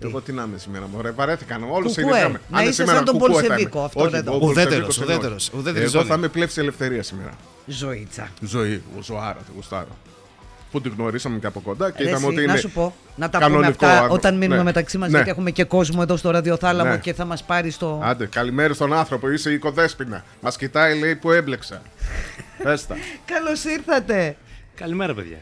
Εγώ τι να είμαι σήμερα, Μωρέ. Βαρέθηκαν όλοι οι Να είσαι σαν τον Πολσεβίκο αυτό. Ουδέτερο. Εγώ θα είμαι πλεύση ελευθερία σήμερα. Ζωήτσα. Ζωή. Ζωάρα, τη γουστάρα που την γνωρίσαμε και από κοντά και είδαμε ότι είναι. Να σου πω, να τα πούμε αυτά όταν μείνουμε ναι, μεταξύ μας, ναι. γιατί έχουμε και κόσμο εδώ στο ραδιοθάλαμο ναι. και θα μας πάρει στο. Άντε, καλημέρα στον άνθρωπο, είσαι η οικοδέσπινα. Μας κοιτάει, λέει που έμπλεξα. Καλώς ήρθατε. Καλημέρα, παιδιά.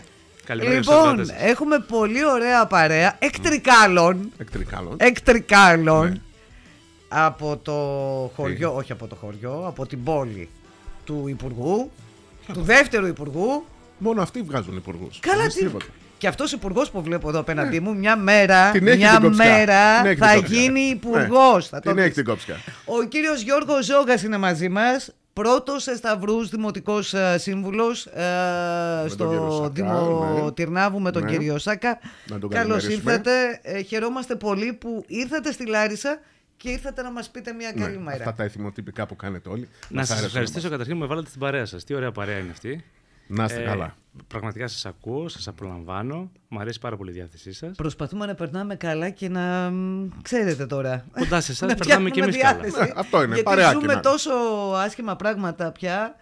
Καλημέρα λοιπόν, έχουμε πολύ ωραία παρέα εκτρικάλων. Mm. Εκτρικάλων. εκτρικάλων ναι. Από το χωριό, όχι από το χωριό, από την πόλη του Υπουργού, του δεύτερου Υπουργού. Μόνο αυτοί βγάζουν Υπουργούς. Καλά, τι... Και αυτός ο Υπουργός που βλέπω εδώ απέναντί ναι. μου, μια μέρα, μια μέρα θα γίνει Υπουργό. Ναι. Την έχει την κόψια. Ο κύριος Γιώργος Ζόγας είναι μαζί μας. Πρώτος Σταυρούς Δημοτικός ε, Σύμβουλος ε, στο Δήμο ναι. Τυρνάβου με τον ναι. κύριο Σάκα. Καλώς ήρθατε. Ε, χαιρόμαστε πολύ που ήρθατε στη Λάρισα και ήρθατε να μας πείτε μια ναι, καλή μέρα. Αυτά τα εθιμοτυπικά που κάνετε όλοι. Να σα ευχαριστήσω καταρχήν που με βάλατε στην παρέα σας. Τι ωραία παρέα είναι αυτή. Να είστε ε, καλά. Πραγματικά σας ακούω, σας απολαμβάνω. Μου αρέσει πάρα πολύ η διάθεσή σας. Προσπαθούμε να περνάμε καλά και να. ξέρετε τώρα. Κοντά σε εσάς περνάμε και εμείς καλά. Ναι, αυτό είναι. Γιατί παρεάκι, ζούμε τόσο άσχημα πράγματα πια.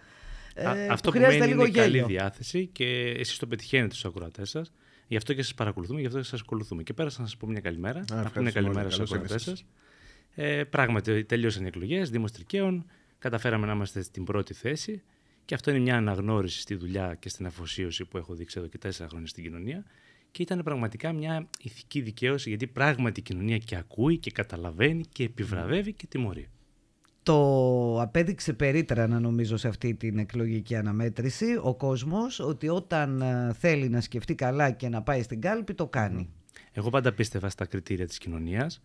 Α, ε, αυτό που, μένει λίγο είναι γέλιο. καλή διάθεση και εσείς το πετυχαίνετε στους ακροατές σας. Γι' αυτό και σας παρακολουθούμε, γι' αυτό και σας ακολουθούμε. Και πέρασα να σας πω μια καλημέρα. Α, να πούμε καλημέρα στου ακροατέ σας. Ε, πράγματι, τελείωσαν οι εκλογές, Δήμος Τρικαίων. Καταφέραμε να είμαστε στην πρώτη θέση. Και αυτό είναι μια αναγνώριση στη δουλειά και στην αφοσίωση που έχω δείξει εδώ και τέσσερα χρόνια στην κοινωνία. Και ήταν πραγματικά μια ηθική δικαίωση, γιατί πράγματι η κοινωνία και ακούει και καταλαβαίνει και επιβραβεύει και τιμωρεί. Το απέδειξε περίτρανα νομίζω σε αυτή την εκλογική αναμέτρηση ο κόσμος ότι όταν ε, θέλει να σκεφτεί καλά και να πάει στην κάλπη το κάνει. Εγώ πάντα πίστευα στα κριτήρια της κοινωνίας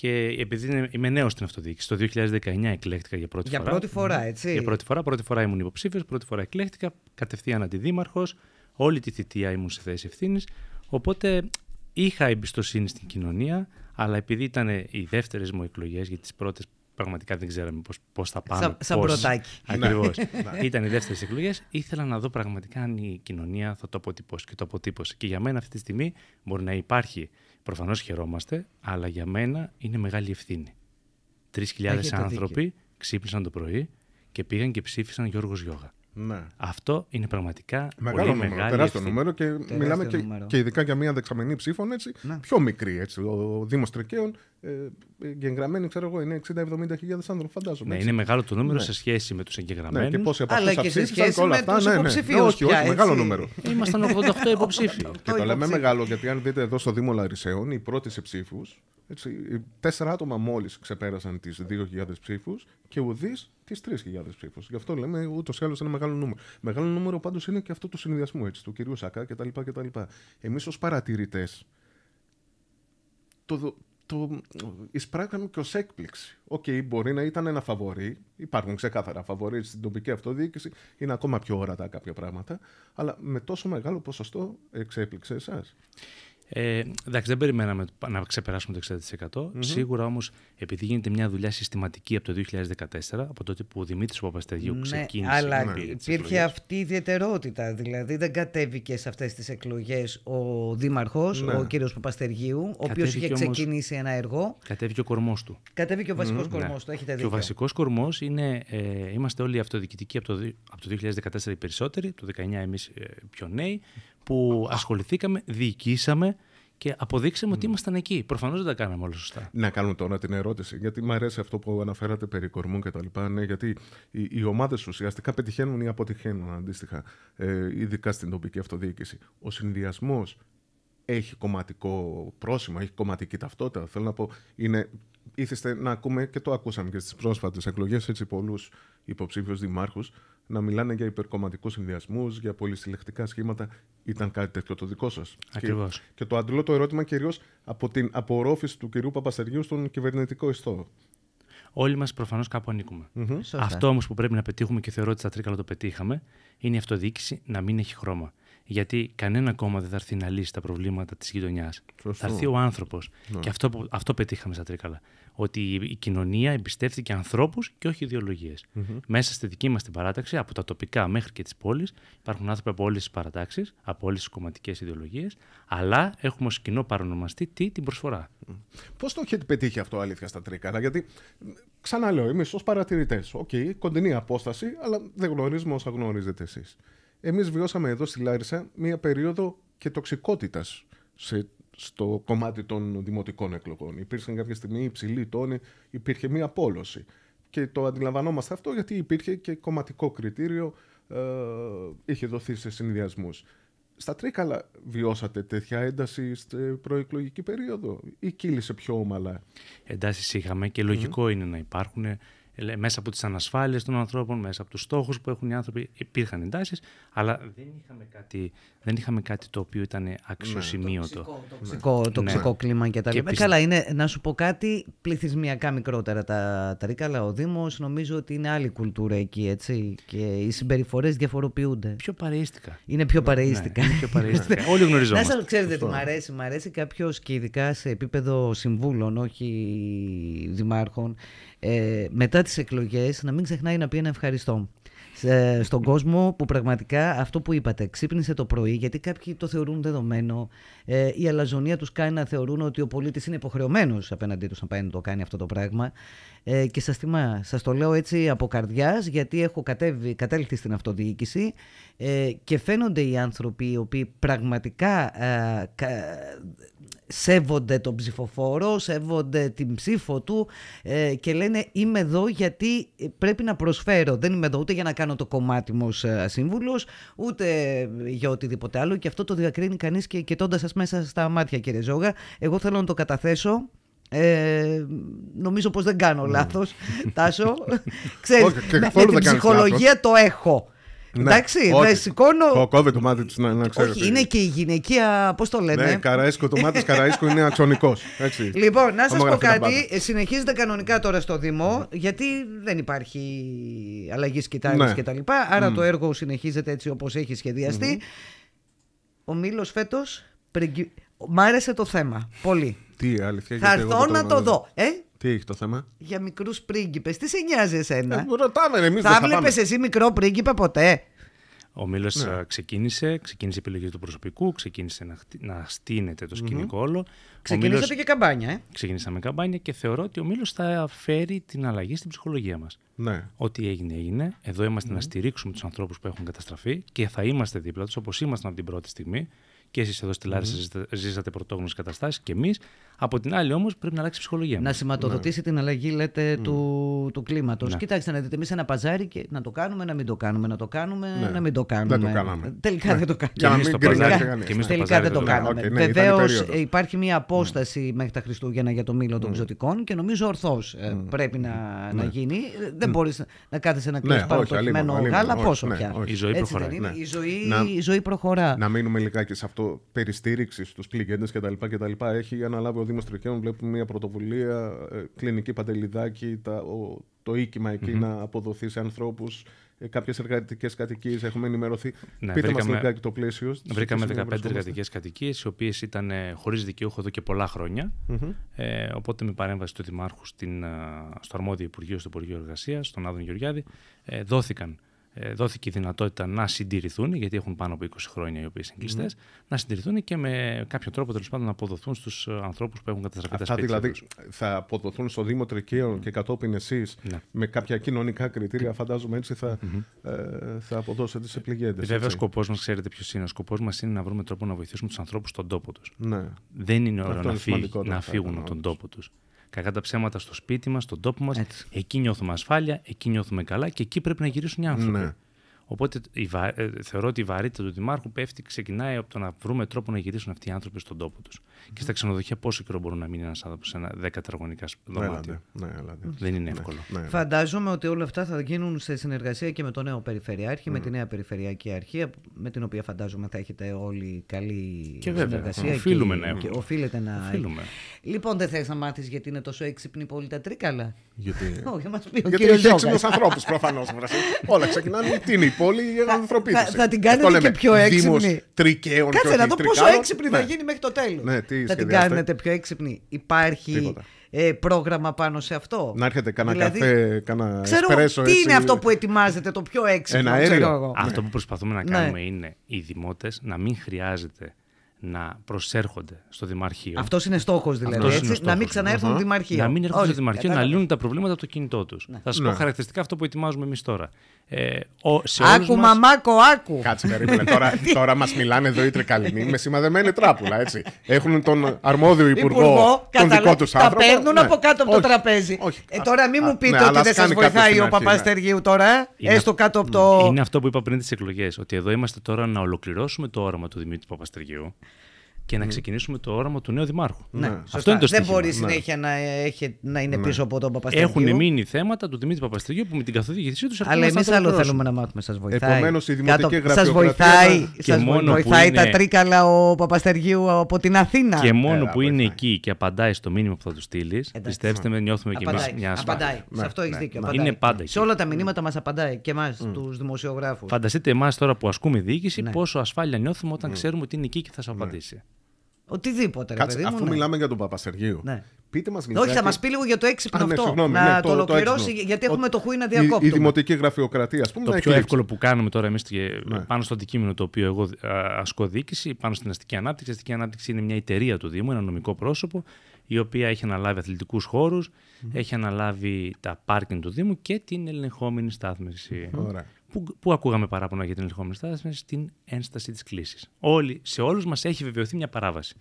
και επειδή είμαι νέος στην αυτοδιοίκηση, το 2019 εκλέχτηκα για πρώτη φορά. Για πρώτη φορά, έτσι. Για πρώτη φορά, πρώτη φορά ήμουν υποψήφιος, πρώτη φορά εκλέχτηκα, κατευθείαν αντιδήμαρχος. Όλη τη θητεία ήμουν σε θέση ευθύνης. Οπότε είχα εμπιστοσύνη στην κοινωνία, αλλά επειδή ήταν οι δεύτερες μου εκλογές, για τις πρώτες πραγματικά δεν ξέραμε πώς, θα πάμε. Σαν, σαν πρωτάκι. Ναι. Ακριβώς. Ναι. Ήταν οι δεύτερες εκλογές. Ήθελα να δω πραγματικά αν η κοινωνία θα το αποτυπώσει και το αποτύπωσε. Και για μένα αυτή τη στιγμή μπορεί να υπάρχει. Προφανώς χαιρόμαστε, αλλά για μένα είναι μεγάλη ευθύνη. 3.000 άνθρωποι δίκιο. ξύπνησαν το πρωί και πήγαν και ψήφισαν Γιώργος Γιώγα. Ναι. Αυτό είναι πραγματικά μεγάλο πολύ νούμερο, τεράστιο νούμερο και τεράστιο μιλάμε και, νούμερο. ειδικά για μια δεξαμενή ψήφων έτσι, ναι. πιο μικρή. Έτσι. Ο Δήμος Τρικαίων ε, εγγεγραμμένοι, ξέρω εγώ, είναι 60-70 χιλιάδε άνδρων, φαντάζομαι. Ναι, είναι μεγάλο το νούμερο ναι. σε σχέση με τους εγγεγραμμένου. Ναι, και πόσοι από Αλλά και σε σχέση με τους ναι, ναι. ναι, όχι, όχι, μεγάλο νούμερο. Ήμασταν 88 υποψήφοι. και το λέμε μεγάλο γιατί αν δείτε εδώ στο Δήμο Λαρισαίων, οι πρώτοι σε ψήφους, τέσσερα άτομα μόλις ξεπέρασαν τις 2.000 ψήφους και ουδή τι 3.000 ψήφους. Γι' αυτό λέμε ούτως ή άλλως ένα μεγάλο νούμερο. Μεγάλο νούμερο πάντως είναι και αυτό του συνδυασμού έτσι, του κυρίου Σακά κτλ. κτλ. Εμείς ως παρατηρητές το, το και ως έκπληξη. Οκ, okay, μπορεί να ήταν ένα φαβορή. Υπάρχουν ξεκάθαρα φαβορή στην τοπική αυτοδιοίκηση. Είναι ακόμα πιο όρατα κάποια πράγματα. Αλλά με τόσο μεγάλο ποσοστό εξέπληξε εσάς. Ε, εντάξει, δεν περιμέναμε να ξεπεράσουμε το 60%. Σίγουρα όμως, επειδή γίνεται μια δουλειά συστηματική από το 2014, από τότε που ο Δημήτρης Παπαστεργίου ναι, ξεκίνησε. Αλλά ναι, υπήρχε εκλογές. αυτή η ιδιαιτερότητα. Δηλαδή, δεν κατέβηκε σε αυτές τις εκλογές ο Δήμαρχος, ναι. ο κύριος Παπαστεργίου, ο οποίος είχε ξεκινήσει ένα έργο. Κατέβηκε ο κορμός του. Κατέβηκε ο βασικό mm, κορμό ναι. του, έχετε δίκιο. Και ο βασικός κορμός είναι. Ε, είμαστε όλοι αυτοδιοικητικοί από το, από το 2014 οι περισσότεροι, το 2019 εμείς ε, πιο νέοι, που ασχοληθήκαμε, διοικήσαμε και αποδείξαμε ότι ήμασταν εκεί. Προφανώς δεν τα κάναμε όλα σωστά. Να κάνω τώρα την ερώτηση, γιατί μου αρέσει αυτό που αναφέρατε περί κορμού και τα λοιπά. Ναι, γιατί οι, οι ομάδες ουσιαστικά πετυχαίνουν ή αποτυχαίνουν αντίστοιχα, ε, ειδικά στην τοπική αυτοδιοίκηση. Ο συνδυασμός έχει κομματικό πρόσημα, έχει κομματική ταυτότητα. Θέλω να πω, είναι, ήθεστε να ακούμε και το ακούσαμε και στις πρόσφατες εκλογές, πολλούς υποψήφιους δημάρχους να μιλάνε για υπερκομματικούς συνδυασμούς, για πολυσυλλεκτικά σχήματα. Ήταν κάτι τέτοιο το δικό σας. Ακριβώς. Και, το αντλώ το ερώτημα κυρίως από την απορρόφηση του κυρίου Παπασεργίου στον κυβερνητικό ιστό. Όλοι μας προφανώς κάπου Αυτό όμως που πρέπει να πετύχουμε και θεωρώ ότι στα Τρίκαλα το πετύχαμε, είναι η αυτοδιοίκηση να μην έχει χρώμα. Γιατί κανένα κόμμα δεν θα έρθει να λύσει τα προβλήματα της γειτονιάς. Θα έρθει ο άνθρωπος. Ναι. Και αυτό, αυτό πετύχαμε στα Τρίκαλα. Ότι η κοινωνία εμπιστεύτηκε ανθρώπους και όχι Μέσα στη δική μας την παράταξη, από τα τοπικά μέχρι και τις πόλεις, υπάρχουν άνθρωποι από όλες τις παρατάξεις, από όλες τις κομματικές ιδεολογίες, αλλά έχουμε ως κοινό παρονομαστή τι, την προσφορά. Πώς το έχετε πετύχει αυτό αλήθεια στα Τρίκαλα, Γιατί ξαναλέω, εμείς ως παρατηρητές, okay, κοντινή απόσταση, αλλά δεν γνωρίζουμε όσα γνωρίζετε εσείς. Εμείς βιώσαμε εδώ στη Λάρισα μία περίοδο και τοξικότητας στο κομμάτι των δημοτικών εκλογών. Υπήρξαν κάποια στιγμή υψηλή τόνη, υπήρχε μία πόλωση. Και το αντιλαμβανόμαστε αυτό γιατί υπήρχε και κομματικό κριτήριο, ε, είχε δοθεί σε συνδυασμούς. Στα Τρίκαλα βιώσατε τέτοια ένταση στην προεκλογική περίοδο ή κύλησε πιο ομαλά. Εντάσεις είχαμε και λογικο είναι να υπάρχουν μέσα από τις ανασφάλειες των ανθρώπων, μέσα από τους στόχους που έχουν οι άνθρωποι, υπήρχαν εντάσει, αλλά δεν είχαμε κάτι, δεν είχαμε κάτι το οποίο ήταν ναι, αξιοσημείωτο. το τοξικό, ναι. τοξικό ναι. κλίμα και τα λοιπά. Καλά, είναι, να σου πω κάτι, πληθυσμιακά μικρότερα τα, τα ρίκα, αλλά ο Δήμος νομίζω ότι είναι άλλη κουλτούρα εκεί, έτσι, και οι συμπεριφορές διαφοροποιούνται. Πιο παρείστικα. Είναι πιο παρείστικα. Ναι, πιο παρείστικα. Όλοι γνωριζόμαστε. Να σας ξέρετε τι μου αρέσει. Μ' αρέσει κάποιος και ειδικά σε επίπεδο συμβούλων, όχι δημάρχων, ε, μετά τις εκλογές να μην ξεχνάει να πει ένα ευχαριστώ. Ε, στον κόσμο που πραγματικά αυτό που είπατε, ξύπνησε το πρωί, γιατί κάποιοι το θεωρούν δεδομένο. Ε, η αλαζονία τους κάνει να θεωρούν ότι ο πολίτης είναι υποχρεωμένος απέναντί τους να πάει να το κάνει αυτό το πράγμα. Ε, και σας θυμάμαι, Σας το λέω έτσι από καρδιάς, γιατί έχω κατέβει, κατέλθει στην αυτοδιοίκηση και φαίνονται οι άνθρωποι οι οποίοι πραγματικά ε, κα, σέβονται τον ψηφοφόρο, σέβονται την ψήφο του και λένε είμαι εδώ γιατί πρέπει να προσφέρω. Δεν είμαι εδώ ούτε για να κάνω κάνω το κομμάτι μου ως ε, σύμβουλος, ούτε για οτιδήποτε άλλο και αυτό το διακρίνει κανείς και κοιτώντας σας μέσα στα μάτια κύριε Ζώγα Εγώ θέλω να το καταθέσω ε, νομίζω πως δεν κάνω ναι. λάθος Τάσο Ξέρεις, με την ψυχολογία το έχω ναι, Εντάξει, δεν σηκώνω. Κόβε το μάτι του, να, να Όχι, είναι και η γυναικεία, πώς το λένε. Ναι, καραίσκο, το μάτι καραίσκο είναι αξονικός. Λοιπόν, να σα πω κάτι. Συνεχίζεται κανονικά τώρα στο Δήμο, ναι. γιατί δεν υπάρχει αλλαγής ναι. και ναι. κτλ. Άρα mm. το έργο συνεχίζεται έτσι όπως έχει mm-hmm. Ο Μήλος φέτος. Μ' άρεσε το θέμα. Πολύ. Τι αλήθεια, Θα έρθω να το δω. Ε, τι έχει το θέμα. Για μικρούς πρίγκιπες. Τι σε νοιάζει εσένα. Ε, ρωτάμε, εμείς δεν θα βλέπεις εσύ μικρό πρίγκιπε ποτέ. Ο Μήλο ναι. ξεκίνησε, ξεκίνησε η επιλογή του προσωπικού, ξεκίνησε να, να στείνεται το σκηνικό mm-hmm. όλο. Ξεκινήσατε και καμπάνια, ε. Ξεκινήσαμε καμπάνια και θεωρώ ότι ο Μήλο θα φέρει την αλλαγή στην ψυχολογία μας. Ναι. Ό,τι έγινε, έγινε. Εδώ να στηρίξουμε τους ανθρώπους που έχουν καταστραφεί και θα είμαστε δίπλα τους όπως ήμασταν από την πρώτη στιγμή. Και εσείς εδώ στη Λάρισα ζήσατε πρωτόγνωρες καταστάσεις και εμείς. Από την άλλη, όμως, πρέπει να αλλάξει η ψυχολογία. Να σηματοδοτήσει ναι. την αλλαγή, λέτε, mm. του, του κλίματος. Ναι. Κοιτάξτε, να δείτε εμείς ένα παζάρι και να το κάνουμε, να μην το κάνουμε, να το κάνουμε, ναι. να μην το κάνουμε. Δεν το κάναμε. Τελικά ναι. δεν το κάναμε. Και, και, παζάρι, τελικά δεν το κάναμε. Βεβαίω, ε, υπάρχει μια απόσταση μέχρι τα Χριστούγεννα για το μήλο των ξωτικών και νομίζω ορθώς ε, πρέπει να γίνει. Δεν μπορείς να κάθεσαι να κλείσει πάνω γάλα. Πόσο πια. Η ζωή προχωρά. Η ζωή προχωρά. Να μείνουμε λιγάκι σε αυτό αυτό περιστήριξη στους πληγέντε κτλ. Έχει αναλάβει ο Δήμος Τρικαίων. Βλέπουμε μια πρωτοβουλία, ε, κλινική παντελιδάκι, τα, το οίκημα εκεί mm-hmm. να αποδοθεί σε ανθρώπους. Ε, Κάποιες εργατικές κατοικίες έχουμε ενημερωθεί. Ναι, Πείτε μας λιγάκι το πλαίσιο. Βρήκαμε 15 εργατικές κατοικίες, οι οποίες ήταν ε, χωρίς δικαιούχο εδώ και πολλά Ε, οπότε, με παρέμβαση του Δημάρχου στην, στο αρμόδιο Υπουργείο, στο Υπουργείο Εργασίας, στον Άδων Γεωργιάδη, ε, δόθηκαν ε, δόθηκε η δυνατότητα να συντηρηθούν, γιατί έχουν πάνω από 20 χρόνια οι οποίε είναι κλειστέ, να συντηρηθούν και με κάποιο τρόπο τέλος πάντων να αποδοθούν στους ανθρώπους που έχουν καταστραφεί τα σπίτια. Δηλαδή, θα αποδοθούν στο Δήμο Τρικαίων και κατόπιν εσείς ναι. με κάποια κοινωνικά κριτήρια, φαντάζομαι έτσι θα, ε, θα αποδώσετε σε πληγέντε. Βέβαια, ο σκοπός μας, ξέρετε ποιος είναι. Ο σκοπός μας είναι να βρούμε τρόπο να βοηθήσουμε τους ανθρώπους στον τόπο τους. Ναι. Δεν είναι ώρα να, να φύγουν τον τόπο τους κακά τα ψέματα στο σπίτι μας, στον τόπο μας. Εκεί νιώθουμε ασφάλεια, εκεί νιώθουμε καλά και εκεί πρέπει να γυρίσουν οι άνθρωποι. Ναι. Οπότε η βα... Ε, θεωρώ ότι η βαρύτητα του Δημάρχου πέφτει, ξεκινάει από το να βρούμε τρόπο να γυρίσουν αυτοί οι άνθρωποι στον τόπο τους. Mm-hmm. Και στα ξενοδοχεία, πόσο καιρό μπορεί να μείνει ένας άνθρωπος σε ένα δέκα τετραγωνικά δωμάτιο. Ναι ναι, ναι, ναι, ναι, Δεν είναι εύκολο. Φαντάζομαι ότι όλα αυτά θα γίνουν σε συνεργασία και με τον νέο Περιφερειάρχη, mm. με τη νέα Περιφερειακή Αρχή, με την οποία φαντάζομαι θα έχετε όλοι καλή και συνεργασία. Οφείλουμε και... να έχουμε. Και οφείλετε να. Οφείλουμε. Λοιπόν, δεν θες να μάθεις γιατί είναι τόσο έξυπνη πολύ τα τρίκαλα. Γιατί. Όχι, μας πει ο Γιατί ανθρώπους προφανώς. Όλα ξεκινάνε με την πόλη ανθρωπίδα. Θα, θα την κάνετε και πιο έξυπνη. Τρικαίων Κάτσε να δω πόσο έξυπνη θα ναι. γίνει μέχρι το τέλος. Ναι, θα την κάνετε πιο έξυπνη. Υπάρχει ε, πρόγραμμα πάνω σε αυτό. Να έρχεται κανένα δηλαδή, καφέ, ξέρω, Τι είναι αυτό που ετοιμάζεται το πιο έξυπνο, Αυτό που προσπαθούμε να ναι. κάνουμε είναι οι δημότες να μην χρειάζεται να προσέρχονται στο Δημαρχείο. Αυτός είναι στόχος δηλαδή. Αυτός έτσι, είναι στόχος. Να μην ξαναέρθουν στο Δημαρχείο. Να μην έρχονται στο Δημαρχείο, να λύνουν τα προβλήματα από το κινητό τους. Ναι. Θα σας ναι. πω χαρακτηριστικά αυτό που ετοιμάζουμε εμείς τώρα. Ε, ο, σε άκου, μας... μαμάκο, άκου. Κάτσε περίμενε. τώρα τώρα μας μιλάνε εδώ οι τρεκαλινοί με σημαδεμένη τράπουλα. Έτσι. Έχουν τον αρμόδιο υπουργό, υπουργό τον δικό τους άνθρωπο. Τα παίρνουν ναι. από κάτω από το τραπέζι. Ε, τώρα μην μου πείτε ναι, ότι δεν σα βοηθάει ο ναι. Παπαστεργίου τώρα. Ε? Έστω κάτω από το. Είναι αυτό που είπα πριν τις εκλογές. Ότι εδώ είμαστε τώρα να ολοκληρώσουμε το όραμα του Δημήτρη Παπαστεργίου και να ξεκινήσουμε το όραμα του νέου Δημάρχου. Ναι. Σωστά. είναι το στοιχείο. Δεν μπορεί συνέχεια ναι. να, έχει, να είναι ναι. πίσω από τον Παπαστεργίου. Έχουν μείνει θέματα του Δημήτρη Παπαστεργίου που με την καθοδήγησή τους Αλλά εμείς άλλο θέλουμε να μάθουμε. Σας βοηθάει. Επομένως η δημοτική Κάτω... Σας βοηθάει, σας βοηθάει τα τρίκαλα ο Παπαστεργίου από την Αθήνα. Και μόνο που είναι εκεί και απαντάει στο μήνυμα που θα τους στείλεις, πιστέψτε με, νιώθουμε κι εμείς μια ασφάλεια. Ναι, Σε αυτό ναι, έχεις ναι. δίκιο. Είναι πάντα Σε όλα τα μηνύματα μας απαντάει και εμάς mm. τους δημοσιογράφους. Φανταστείτε εμάς τώρα που ασκούμε διοίκηση πόσο ασφάλεια νιώθουμε όταν mm. ξέρουμε ότι είναι εκεί και θα σας απαντήσει. Οτιδήποτε. Κάτσε, αφού ναι. μιλάμε για τον Παπασεργίου. Ναι. Πείτε μας, Όχι, θα μα πει λίγο για το έξυπνο Α, ναι, αυτό. να ναι, το, το ολοκληρώσει, γιατί έχουμε το χούι να διακόπτουμε. Η, δημοτική γραφειοκρατία, ας πούμε. Το πιο εύκολο που κάνουμε τώρα εμείς ναι. πάνω στο αντικείμενο το οποίο εγώ ασκώ διοίκηση, πάνω στην αστική ανάπτυξη. Η αστική ανάπτυξη είναι μια εταιρεία του Δήμου, ένα νομικό πρόσωπο, η οποία έχει αναλάβει αθλητικούς χώρους, έχει αναλάβει τα πάρκινγκ του Δήμου και την ελεγχόμενη στάθμευση. Ωραία. Πού, πού ακούγαμε παράπονα για την ελεγχόμενη στάση, στην ένσταση της κλίσης. Σε όλους μας έχει βεβαιωθεί μια παράβαση.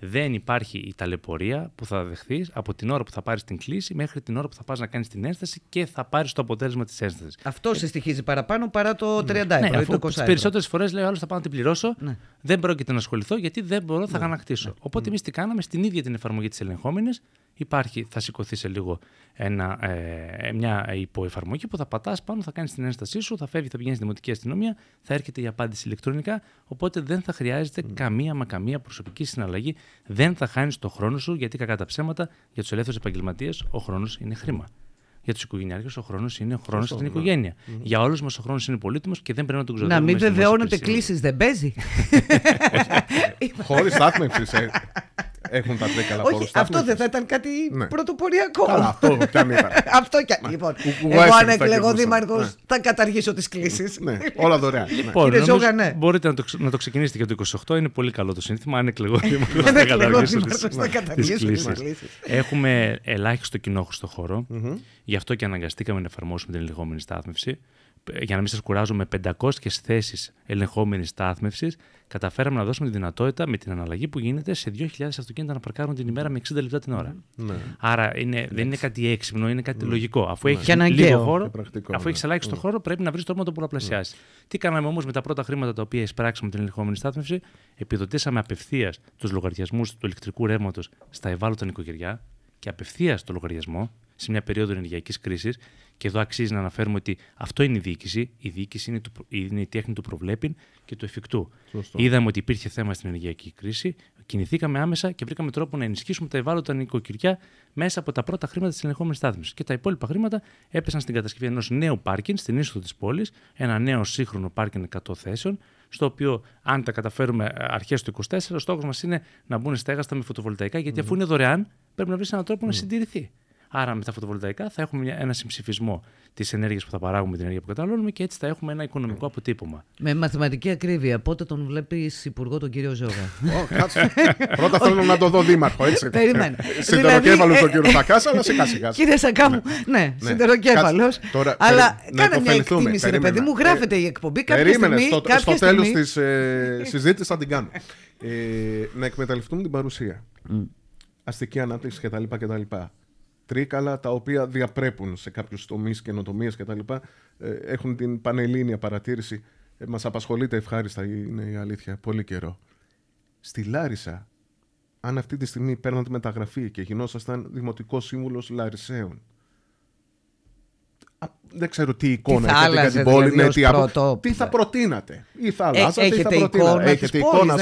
Δεν υπάρχει η ταλαιπωρία που θα δεχθείς από την ώρα που θα πάρεις την κλίση μέχρι την ώρα που θα πας να κάνεις την ένσταση και θα πάρεις το αποτέλεσμα της ένστασης. Αυτό ε... σε στοιχίζει παραπάνω παρά το 30 ναι. Ναι, ευρώ ναι, Τι περισσότερες φορές λέει άλλος θα πάω να την πληρώσω, ναι. δεν πρόκειται να ασχοληθώ γιατί δεν μπορώ, θα ναι. γανακτήσω. Ναι. Οπότε ναι. εμείς τι κάναμε στην ίδια την εφαρμογή της ελεγχόμενης, υπάρχει, θα σηκωθεί σε λίγο ένα, ε, μια υποεφαρμογή που θα πατάς πάνω, θα κάνεις την ένστασή σου, θα φεύγει, θα πηγαίνεις στη δημοτική αστυνομία, θα έρχεται η απάντηση ηλεκτρονικά. Οπότε δεν θα χρειάζεται mm. καμία μα καμία προσωπική συναλλαγή. Δεν θα χάνεις το χρόνο σου, γιατί κακά τα ψέματα για τους ελεύθερους επαγγελματίες ο χρόνος είναι χρήμα. Για τους οικογενειάρχες ο χρόνος είναι χρόνος στην ναι. οικογένεια. Mm-hmm. Για όλους μας ο χρόνος είναι πολύτιμος και δεν πρέπει να τον ξοδεύουμε. Να μην βεβαιώνετε κλήσεις, δεν παίζει. Χωρίς άτμεξη. Έχουν τα Όχι, Αυτό δεν θα ήταν κάτι ναι. πρωτοποριακό. αυτό και λοιπόν, αν ήταν. αυτό και. αν. Λοιπόν, εγώ αν εκλεγώ δήμαρχος, ναι. θα καταργήσω τις κλήσεις. Ναι, όλα δωρεάν. Λοιπόν, μπορείτε να το, ξεκινήσετε για το 28. Είναι πολύ καλό το σύνθημα. Αν εκλεγώ δήμαρχο, θα καταργήσω τι κλήσει. Έχουμε ελάχιστο στο χώρο. Γι' αυτό και αναγκαστήκαμε να εφαρμόσουμε την ελεγχόμενη στάθμευση για να μην σας κουράζω, με 500 θέσεις ελεγχόμενης στάθμευσης, καταφέραμε να δώσουμε τη δυνατότητα με την αναλλαγή που γίνεται σε 2.000 αυτοκίνητα αυτοκίνητα να παρκάρουν την ημέρα με 60 λεπτά την ώρα. Ναι. ναι. Άρα είναι, ναι. δεν είναι κάτι έξυπνο, είναι κάτι ναι. λογικό. Αφού ναι. έχει λίγο χώρο, αφού έχεις ναι. αλλάξει το χώρο, πρέπει να βρεις τρόπο να το πολλαπλασιάσεις. Τι κάναμε όμως με τα πρώτα χρήματα τα οποία εισπράξαμε την ελεγχόμενη στάθμευση, επιδοτήσαμε απευθείας τους λογαριασμούς του ηλεκτρικού ρεύματος στα ευάλωτα νοικοκυριά και απευθείας το λογαριασμό σε μια περίοδο ενεργειακής κρίσης. Και εδώ αξίζει να αναφέρουμε ότι αυτό είναι η διοίκηση. Η διοίκηση είναι, το, είναι η τέχνη του προβλέπειν και του εφικτού. Σωστό. Είδαμε ότι υπήρχε θέμα στην ενεργειακή κρίση. Κινηθήκαμε άμεσα και βρήκαμε τρόπο να ενισχύσουμε τα ευάλωτα νοικοκυριά μέσα από τα πρώτα χρήματα της ελεγχόμενης στάθμη. Και τα υπόλοιπα χρήματα έπεσαν στην κατασκευή ενός νέου πάρκινγκ στην είσοδο της πόλης, ένα νέο σύγχρονο πάρκινγκ 100 θέσεων, στο οποίο, αν τα καταφέρουμε ε, αρχές του 2024, ο στόχος μας είναι να μπουν στέγαστα με φωτοβολταϊκά, γιατί ναι. αφού είναι δωρεάν, πρέπει να βρεις έναν τρόπο να ναι. συντηρηθεί. Άρα με τα φωτοβολταϊκά θα έχουμε ένα συμψηφισμό της ενέργειας που θα παράγουμε την ενέργεια που καταναλώνουμε και έτσι θα έχουμε ένα οικονομικό αποτύπωμα. Με μαθηματική ακρίβεια. Πότε τον βλέπεις υπουργό τον κύριο Ζώγα. Πρώτα θέλω να το δω δήμαρχο. Περίμενε. Συντεροκέφαλο τον δηλαδή- κύριο Σακάσα, αλλά σιγά σιγά. Κύριε Σακά μου, ναι, ναι, ναι. συντεροκέφαλο. Αλλά κάνε μια εκτίμηση, ρε παιδί μου, ε, γράφεται η εκπομπή κάποια στιγμή. Στο τέλο της ε, συζήτησης θα την κάνω. Ε, να εκμεταλλευτούμε την παρουσία. Αστική ανάπτυξη κτλ τρίκαλα τα οποία διαπρέπουν σε κάποιους τομείς καινοτομίες κτλ. Ε, έχουν την πανελλήνια παρατήρηση. Ε, Μας απασχολείται ευχάριστα, είναι η αλήθεια, πολύ καιρό. Στη Λάρισα, αν αυτή τη στιγμή παίρνατε μεταγραφή και γινόσασταν δημοτικός σύμβουλος Λαρισαίων δεν ξέρω τι εικόνα τι έχετε για την πόλη. Δηλαδή, ναι, τι, θα προτείνατε. Ή ε, θα αλλάζατε, ή Έχετε εικόνα,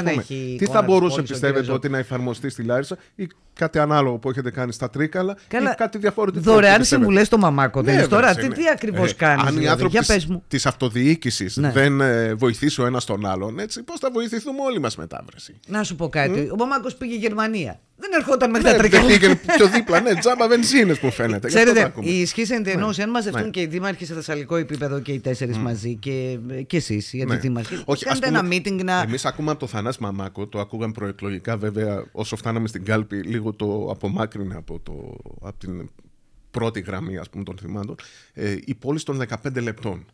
Τι θα μπορούσε, πιστεύετε, ότι να εφαρμοστεί στη Λάρισα ή κάτι ανάλογο που έχετε κάνει στα Τρίκαλα ή κάτι διαφορετικό. Δωρεάν συμβουλές στο μαμάκο. Ναι, τώρα τι, ναι. τι ακριβώς κάνει. Αν οι δηλαδή, άνθρωποι τη αυτοδιοίκηση δεν ε, βοηθήσει ο ένα τον άλλον, έτσι πώς θα βοηθηθούμε όλοι μας μετάβρεση. Να σου πω κάτι. Ο μαμάκος πήγε Γερμανία. Δεν ερχόταν μετά τα Τρίκαλα. Πήγε πιο δίπλα, ναι, τζάμπα βενζίνες που φαίνεται. Ξέρετε, η ισχύ εντενώ, αν μαζευτούν και οι δήμαρχοι σε θεσσαλικό επίπεδο και οι τέσσερις μαζί και, ε, και εσείς οι ναι. αντιδήμαρχοι. Όχι, κάνετε meeting να. Εμείς ακούμε από το Θανά Μαμάκο, το ακούγαμε προεκλογικά βέβαια όσο φτάναμε στην κάλπη, λίγο το απομάκρυνε από, το, από την πρώτη γραμμή ας πούμε, των θυμάτων. Ε, η πόλη των 15 λεπτών.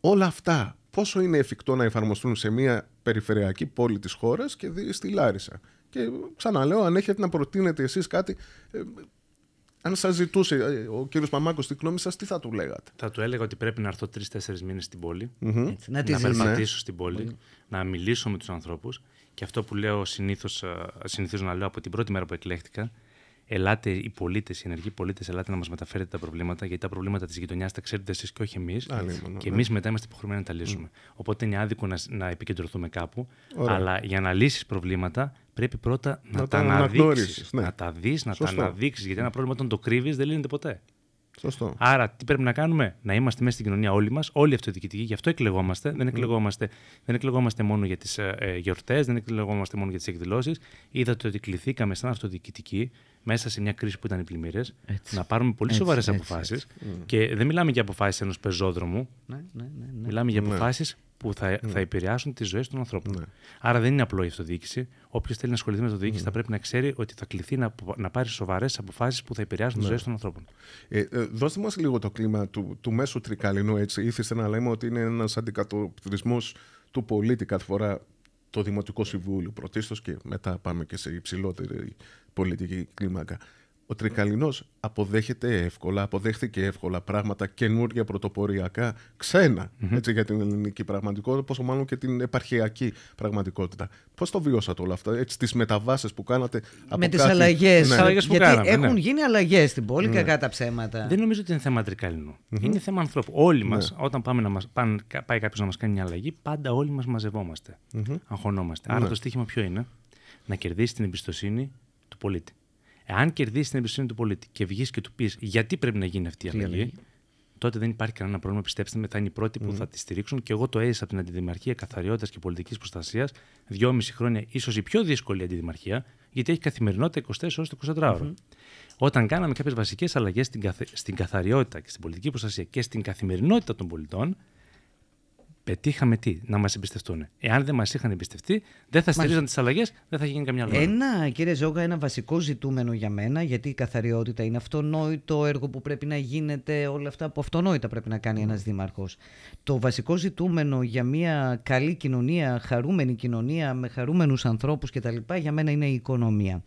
Όλα αυτά πόσο είναι εφικτό να εφαρμοστούν σε μια περιφερειακή πόλη της χώρας και στη Λάρισα. Και ξαναλέω, αν έχετε να προτείνετε εσείς κάτι, ε, αν σας ζητούσε ε, ο κύριος Παμάκο τη γνώμη σας, τι θα του λέγατε. Θα του έλεγα ότι πρέπει να έρθω τρει-τέσσερι μήνες στην πόλη. Mm-hmm. Έτσι, να, να περπατήσω στην πολη mm-hmm. να μιλήσω με τους ανθρώπους. Και αυτό που λέω συνήθως, ε, συνηθίζω να λέω από την πρώτη μέρα που εκλέχτηκα, ελάτε οι πολίτες, οι ενεργοί πολίτες, ελάτε να μας μεταφέρετε τα προβλήματα, γιατί τα προβλήματα της γειτονιάς τα ξέρετε εσείς και όχι εμείς. Και ναι. εμείς μετά είμαστε υποχρεωμένοι να τα λύσουμε. να, να στην πολη να μιλησω με του ανθρωπου και αυτο που λεω συνηθω συνηθιζω να κάπου. Ωραία. μετα ειμαστε υποχρεωμενοι να τα λυσουμε οποτε ειναι αδικο να επικεντρωθουμε καπου αλλα για να λύσεις προβλήματα πρέπει πρώτα να, να τα αναδείξει. Ναι. Να τα δεις, να τα αναδείξεις. Γιατί ένα πρόβλημα όταν το κρύβεις δεν λύνεται ποτέ. Σωστό. Άρα, τι πρέπει να κάνουμε, να είμαστε μέσα στην κοινωνία όλοι μας, όλοι αυτοδιοικητικοί. Γι' αυτό εκλεγόμαστε. Δεν, ναι. εκλεγόμαστε δεν εκλεγόμαστε μόνο για τις ε, ε γιορτές, δεν εκλεγόμαστε μόνο για τις εκδηλώσεις. Είδατε ότι κληθήκαμε σαν αυτοδιοικητικοί μέσα σε μια κρίση που ήταν οι πλημμύρες να πάρουμε πολύ σοβαρέ αποφάσει. Και δεν μιλάμε για αποφάσεις ενός πεζόδρομου. Ναι, ναι, ναι, ναι. Μιλάμε για ναι. αποφάσεις που θα, ναι. θα επηρεάσουν τις ζωές των ανθρώπων. Ναι. Άρα δεν είναι απλό η αυτοδιοίκηση. Όποιος θέλει να ασχοληθεί με αυτοδιοίκηση ναι. θα πρέπει να ξέρει ότι θα κληθεί να, να πάρει σοβαρές αποφάσεις που θα επηρεάσουν ναι. τι ζωές των ανθρώπων. Ε, ε δώστε μας λίγο το κλίμα του, του μέσου τρικαλινού. Έτσι, ήθιστε να λέμε ότι είναι ένας αντικατοπτρισμός του πολίτη κάθε φορά το Δημοτικό Συμβούλιο πρωτίστως και μετά πάμε και σε υψηλότερη πολιτική κλίμακα. Ο Τρικαλινός αποδέχεται εύκολα, αποδέχθηκε εύκολα πράγματα καινούργια πρωτοποριακά, έτσι, για την ελληνική πραγματικότητα, πόσο μάλλον και την επαρχιακή πραγματικότητα. Πώς το βιώσατε όλα αυτά, έτσι, τις μεταβάσεις που κάνατε από Με τις αλλαγές. Ναι. Γιατί έχουν ναι. γίνει αλλαγές στην πόλη, ναι. κακά ψέματα. Δεν νομίζω ότι είναι θέμα Είναι θέμα ανθρώπου. Όλοι ναι. μας, όταν πάμε να μας, πάει κάποιος να μας κάνει μια αλλαγή, πάντα όλοι μας μαζευομαστε Αγχωνόμαστε. Άρα το στίχημα ποιο είναι, να κερδίσει την εμπιστοσύνη του πολίτη. Εάν κερδίσεις την εμπιστοσύνη του πολίτη και βγεις και του πεις γιατί πρέπει να γίνει αυτή η αλλαγή, τότε δεν υπάρχει κανένα πρόβλημα. Πιστέψτε με, θα είναι οι πρώτοι που θα τη στηρίξουν. Και εγώ το έζησα από την Αντιδημαρχία Καθαριότητας και Πολιτικής Προστασίας. Δυόμιση χρόνια, ίσως η πιο δύσκολη αντιδημαρχία, γιατί έχει καθημερινότητα 24 ώρες το 24ωρο. κάναμε κάποιες βασικές αλλαγές στην, στην καθαριότητα και στην πολιτική προστασία και στην καθημερινότητα των πολιτών, Πετύχαμε τι, να μας εμπιστευτούν. Εάν δεν μας είχαν εμπιστευτεί, δεν θα στηρίζαν τις αλλαγές, δεν θα γίνει καμιά λόγια. Ένα, κύριε Ζόγκα, ένα βασικό ζητούμενο για μένα, γιατί η καθαριότητα είναι αυτονόητο έργο που πρέπει να γίνεται, όλα αυτά που αυτονόητα πρέπει να κάνει ένας δήμαρχος. Το βασικό ζητούμενο για μια καλή κοινωνία, χαρούμενη κοινωνία, με χαρούμενους ανθρώπους κτλ., για μένα είναι η οικονομία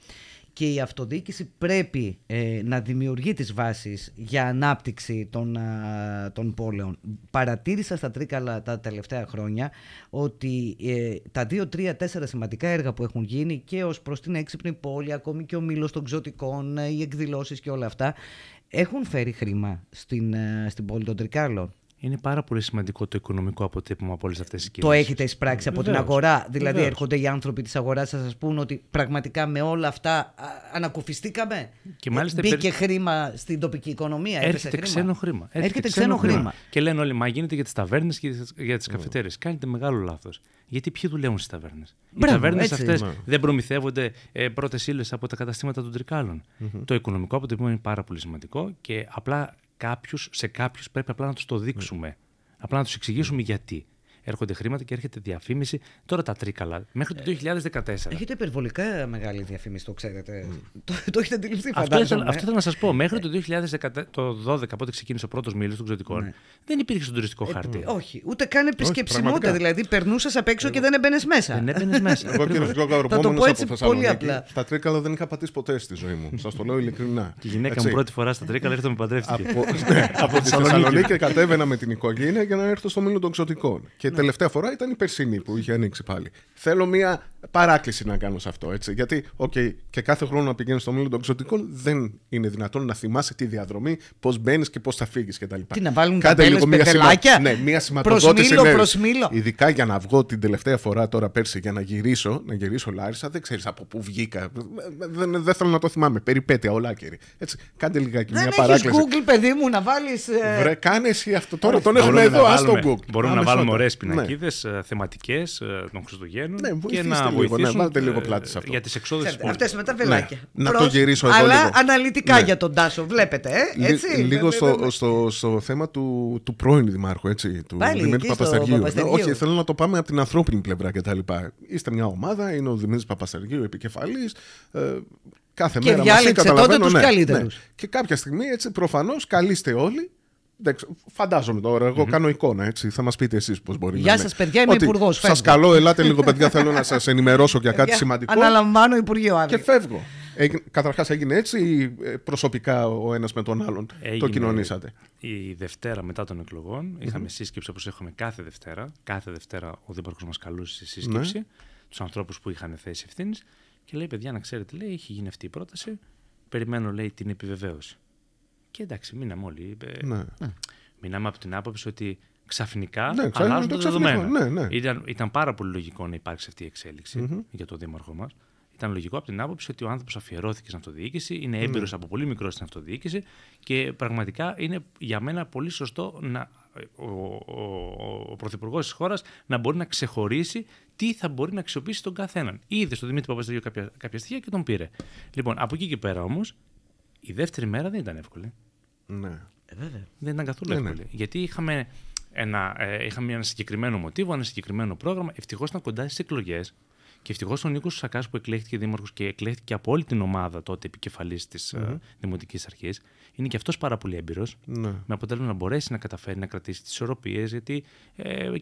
και η αυτοδιοίκηση πρέπει ε, να δημιουργεί τις βάσεις για ανάπτυξη των, των πόλεων. Παρατήρησα στα Τρίκαλα τα τελευταία χρόνια ότι ε, τα δύο, τρία, τέσσερα σημαντικά έργα που έχουν γίνει και ως προς την έξυπνη πόλη, ακόμη και ο μήλος των ξωτικών, ε, οι εκδηλώσεις και όλα αυτά, έχουν φέρει χρήμα στην, στην πόλη των Τρικάλων είναι πάρα πολύ σημαντικό το οικονομικό αποτύπωμα από όλες αυτές τις κινήσει. Το έχετε εισπράξει από την αγορά. Δηλαδή, έρχονται οι άνθρωποι της αγοράς να σας πούν ότι πραγματικά με όλα αυτά ανακουφιστήκαμε. Και μάλιστα ε, Μπήκε χρήμα στην τοπική οικονομία. Έρχεται χρήμα. ξένο χρήμα. Έρχεται, ξένο, χρήμα. Και λένε όλοι, μα γίνεται για τις ταβέρνες και για τις καφετέρειε. Κάνετε μεγάλο λάθος. Γιατί ποιοι δουλεύουν στις ταβέρνες. Οι ταβέρνε αυτέ δεν προμηθεύονται ε, πρώτες ύλες από τα καταστήματα των τρικαλων Το οικονομικό αποτύπωμα είναι πάρα πολύ σημαντικό και απλά κάποιους, σε κάποιους πρέπει απλά να τους το δείξουμε. Ναι. Απλά να τους εξηγήσουμε ναι. γιατί έρχονται χρήματα και έρχεται διαφήμιση. Τώρα τα τρίκαλα. Μέχρι το 2014. Ε, έχετε υπερβολικά μεγάλη διαφήμιση, το ξέρετε. Mm. Το, το έχετε αντιληφθεί, φαντάζομαι. Αυτό, ε. αυτό ήθελα να σας πω. Ε. Μέχρι το 2012, το 12, πότε ξεκίνησε ο πρώτος μήλος των ξωτικών, ναι. δεν υπήρχε στον τουριστικό ε, χάρτη. Όχι, ούτε καν επισκεψιμότητα. Δηλαδή, περνούσες απ' έξω και δεν έμπαινες μέσα. Δεν έμπαινες μέσα. Εγώ κυριολεκτικό καδροπόμενο από απλά. Τα τρίκαλα δεν είχα πατήσει ποτέ στη ζωή μου. Σας το λέω ειλικρινά. Και γυναίκα μου πρώτη φορά στα τρίκαλα ήρθε με παντρεύτηκε. Ναι, από τη Θεσσαλονίκη κατέβαινα με την οικογένεια για να έρθω στο μήλο των ξωτικών. Και τελευταία φορά ήταν η περσινή που είχε ανοίξει πάλι. Θέλω μία παράκληση να κάνω σε αυτό. Έτσι. Γιατί okay, και κάθε χρόνο να πηγαίνεις στο Μήλο των εξωτικών δεν είναι δυνατόν να θυμάσαι τη διαδρομή, πώς μπαίνεις και πώς θα φύγεις κτλ. Τι να βάλουν κάτι λίγο μία, σημα... ναι, μία ναι. Προς μήλο, Ειδικά για να βγω την τελευταία φορά τώρα πέρσι για να γυρίσω, να γυρίσω Λάρισα, δεν ξέρεις από πού βγήκα. Δεν, δεν, θέλω να το θυμάμαι. Περιπέτεια ολάκερη. Έτσι. Κάντε λιγάκι μια παράκληση. Google, παιδί μου, να βάλεις. Ε... Βρε, κάνε αυτό. Τώρα τον έχουμε εδώ. Ας το Google. Μπορούμε να βάλουμε ωραίε πινακίδε ναι. Ε, θεματικές ε, των Χριστουγέννων. Ναι, και να λίγο, ναι, βοηθήσουν. Ναι, βάλτε λίγο ε, πλάτη σε αυτό. Για τις εξόδου τη Αυτές με τα βελάκια. Ναι. Να το γυρίσω εδώ. Αλλά λίγο. αναλυτικά ναι. για τον Τάσο, βλέπετε. Ε, έτσι, λίγο ναι, στο, ναι, στο, στο, θέμα του, του πρώην Δημάρχου, έτσι, του Πάλι, Δημήτρη Παπασταργίου. Όχι, θέλω να το πάμε από την ανθρώπινη πλευρά κτλ. Είστε μια ομάδα, είναι ο Δημήτρης Παπασταργίου επικεφαλή. Κάθε και μέρα μαζί, και τους ναι, του Ναι. Και κάποια στιγμή έτσι προφανώς καλείστε όλοι Φαντάζομαι τώρα, κάνω εικόνα έτσι. Θα μας πείτε εσείς πώς μπορεί Γεια να Γεια σα, παιδιά, είμαι υπουργός. Σας καλώ, ελάτε λίγο, παιδιά. Θέλω να σας ενημερώσω για κάτι σημαντικό. Αναλαμβάνω Υπουργείο αύριο. Και φεύγω. Καταρχάς, έγινε έτσι ή ε, προσωπικά ο ένας με τον άλλον. το κοινωνήσατε. Η Δευτέρα μετά των εκλογων Είχαμε σύσκεψη όπως έχουμε κάθε Δευτέρα. Κάθε Δευτέρα ο Δήμαρχος μας καλούσε σε σύσκεψη. Ναι. Τους ανθρώπους που είχαν θέσει ευθύνης. Και λέει, παιδιά, να ξέρετε, λέει, έχει γίνει αυτή η πρόταση. Περιμένω, λέει, την επιβεβαίωση. Και εντάξει, μείναμε όλοι. Ναι. «Ε, μείναμε από την άποψη ότι ξαφνικά ναι, αλλάζουν τα δεδομένα. Ναι, ναι. Ήταν, ήταν πάρα πολύ λογικό να υπάρξει αυτή η εξελιξη για τον Δήμαρχο μας. Ήταν λογικό από την άποψη ότι ο άνθρωπος αφιερώθηκε στην αυτοδιοίκηση, είναι ναι. έμπειρος από πολύ μικρός στην αυτοδιοίκηση και πραγματικά είναι για μένα πολύ σωστό να, ο, ο, ο, ο Πρωθυπουργός της χώρας να μπορεί να ξεχωρίσει τι θα μπορεί να αξιοποιήσει τον καθέναν. Είδε στον Δημήτρη Παπασταγίου κάποια, κάποια στοιχεία και τον πήρε. Λοιπόν, από εκεί και πέρα όμως η δεύτερη μέρα δεν ήταν εύκολη. Ναι. Ε, βέβαια. Δεν ήταν καθόλου ε, ναι. εύκολη. Γιατί είχαμε ένα, ε, ένα συγκεκριμένο μοτίβο, ένα συγκεκριμένο πρόγραμμα. Ευτυχώς ήταν κοντά στις εκλογές. Και ευτυχώς ο Νίκος Σακάς που εκλέχθηκε δήμαρχος και εκλέχθηκε από όλη την ομάδα τότε επικεφαλής της mm-hmm. Ε, Δημοτικής Αρχής, είναι και αυτός πάρα πολύ έμπειρος. Ναι. Με αποτέλεσμα να μπορέσει να καταφέρει να κρατήσει τις ισορροπίες, γιατί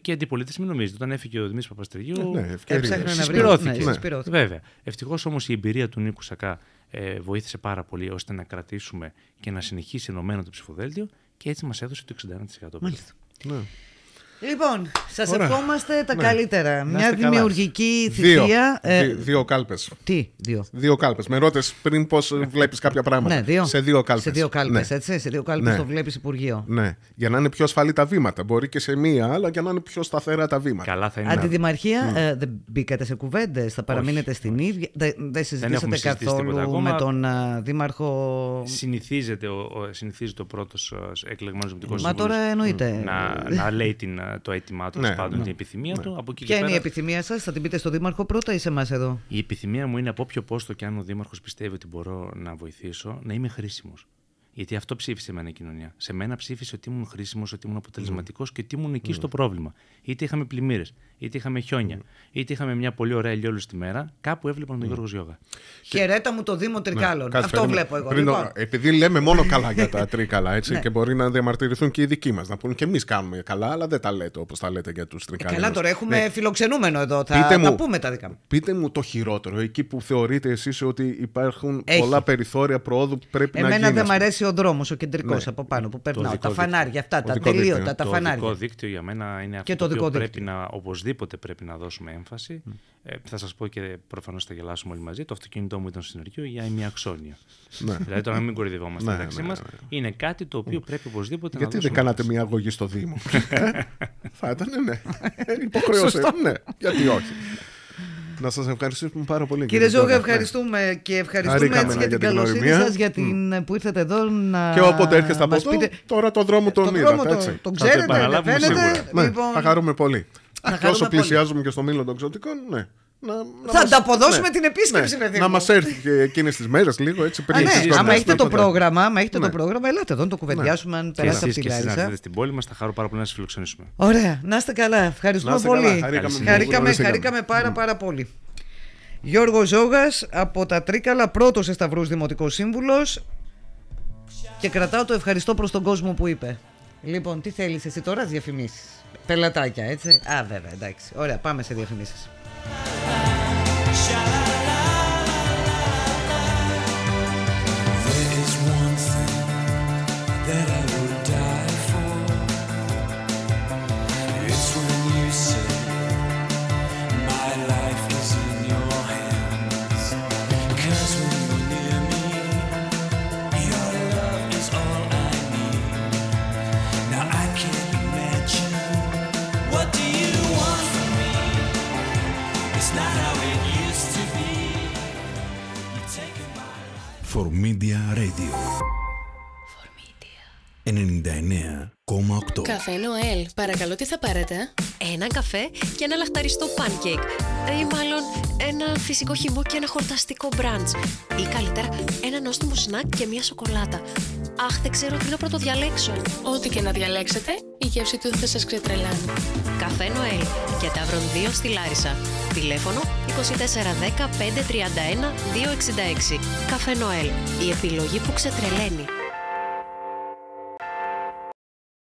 και οι αντιπολίτευση μην νομίζετε. Όταν έφυγε ο Δημήτρης Παπαστεργίου, Ναι, ναι, να βρει. Ναι. Βέβαια. Ευτυχώς όμως η εμπειρία του Νίκου Σακά ε, βοήθησε πάρα πολύ ώστε να κρατήσουμε και να συνεχίσει ενωμένο το ψηφοδέλτιο και έτσι μας έδωσε το 61%. Μάλιστα. Ναι. Λοιπόν, σας ευχόμαστε τα ναι. καλύτερα. Να Μια δημιουργική θητεία. Ε, δύο, ε... δύο κάλπες. Τι, δύο. Δύο κάλπες. Με ρώτες πριν πώς βλέπεις κάποια πράγματα. Ναι, δύο. Σε δύο κάλπες. Σε δύο κάλπες, ναι. έτσι. Σε δύο κάλπες ναι. το βλέπεις Υπουργείο. Ναι. Για να είναι πιο ασφαλή τα βήματα. Μπορεί και σε μία, αλλά για να είναι πιο σταθερά τα βήματα. Καλά θα είναι. Αντιδημαρχία, ναι. ε, δεν μπήκατε σε κουβέντες. Θα παραμείνετε Όχι. στην ίδια. Δεν, δεν συζητήσατε καθόλου με τον ε, Δήμαρχο. Συνηθίζεται ο πρώτος ε, εκλεγμένος Μα τώρα εννοείται. Να λέει την το αίτημά του, ναι, πάντων, ναι. την επιθυμία ναι. του. Ποια και είναι η επιθυμία σας, θα την πείτε στον Δήμαρχο πρώτα ή σε εμάς εδώ. Η επιθυμία μου είναι από όποιο πόστο και αν ο Δήμαρχος πιστεύει ότι μπορώ να βοηθήσω, να είμαι χρήσιμος. Γιατί αυτό ψήφισε εμένα η κοινωνία. Σε μένα ψήφισε ότι ήμουν χρήσιμος, ότι ήμουν αποτελεσματικός mm. και ότι ήμουν εκεί mm. στο πρόβλημα. Είτε είχαμε πλημμύρες, είτε είχαμε χιόνια, mm. είτε είχαμε μια πολύ ωραία ηλιόλου στη μέρα, κάπου έβλεπαν τον Γιώργο Ζιώγα. Και... Χαιρέτα μου το Δήμο ναι, Τρικάλων. Ναι, αυτό βλέπω εγώ. Πριν, λοιπόν. Επειδή λέμε μόνο καλά για τα Τρίκαλα έτσι, ναι. και μπορεί να διαμαρτυρηθούν και οι δικοί μας. Να πούν και εμείς κάνουμε καλά, αλλά δεν τα λέτε όπως τα λέτε για τους Τρικάλου. Ε, καλά, τώρα έχουμε ναι. φιλοξενούμενο εδώ. Θα, πείτε μου, πούμε τα δικά μου. Πείτε μου το χειρότερο, εκεί που θεωρείτε εσείς ότι υπάρχουν πολλά περιθώρια προόδου που πρέπει να γίνουν. αρέσει ο δρόμος, ο κεντρικός ναι. από πάνω που περνάω. Τα φανάρια αυτά, τα τελείωτα, τα φανάρια. Το δικό δίκτυο για μένα είναι αυτό που πρέπει να, οπωσδήποτε πρέπει να δώσουμε έμφαση. Ε, θα σας πω και προφανώς θα γελάσουμε όλοι μαζί. Το αυτοκίνητό μου ήταν στο συνεργείο για ημιαξόνια. Ναι. δηλαδή το να μην κορυδευόμαστε ναι, μεταξύ ναι, μας είναι κάτι το οποίο πρέπει οπωσδήποτε να Γιατί δεν κάνατε μια αγωγή στο Δήμο. Ε, θα ήταν, ναι. Ε, Υποχρεώσατε. γιατί όχι. Να σας ευχαριστήσουμε πάρα πολύ. Κύριε, κύριε Ζόγα, ευχαριστούμε και ευχαριστούμε έτσι για την καλοσύνη σας για την που ήρθατε εδώ να. Και όποτε έρχεστε από εδώ, τώρα το δρόμο τον είδατε. Τον ξέρετε, τον ναι, λοιπόν- Θα χαρούμε πολύ. Και όσο πλησιάζουμε και στο μήλο των ξωτικών, ναι. Να, να θα μας... ανταποδώσουμε ναι. την επίσκεψη, ναι. Να μας έρθει εκείνε τι μέρε λίγο έτσι πριν. Ναι, ναι. έχετε το πρόγραμμα, άμα έχετε το ναι. πρόγραμμα, ελάτε εδώ να το κουβεντιάσουμε. Ναι. Αν περάσει από τη Λάρισα. Αν στην πόλη μας, θα χαρώ πάρα πολύ να σας φιλοξενήσουμε. Ωραία, να είστε καλά. Ευχαριστούμε πολύ. Χαρήκαμε πάρα πάρα πολύ. Γιώργος Ζόγας από τα Τρίκαλα, πρώτος Εσταυρού Δημοτικός Σύμβουλος. Και κρατάω το ευχαριστώ προς τον κόσμο που είπε. Λοιπόν, τι θέλεις εσύ τώρα, διαφημίσεις. Πελατάκια, έτσι. Α, βέβαια, εντάξει. Ωραία, πάμε σε διαφημίσεις. Bye. 99,8. Καφέ Νοέλ, παρακαλώ τι θα πάρετε. Ένα καφέ και ένα λαχταριστό pancake. Ή μάλλον ένα φυσικό χυμό και ένα χορταστικό μπραντς. Ή καλύτερα ένα νόστιμο σνακ και μια σοκολάτα. Αχ, δεν ξέρω τι να πρωτοδιαλέξω. Ό,τι και να διαλέξετε, η γεύση του θα σας ξετρελάνει. Καφέ Νοέλ Κεταύρον 2 στη Λάρισα. Τηλέφωνο 2410 531 266. Καφέ Νοέλ, η επιλογή που ξετρελαίνει.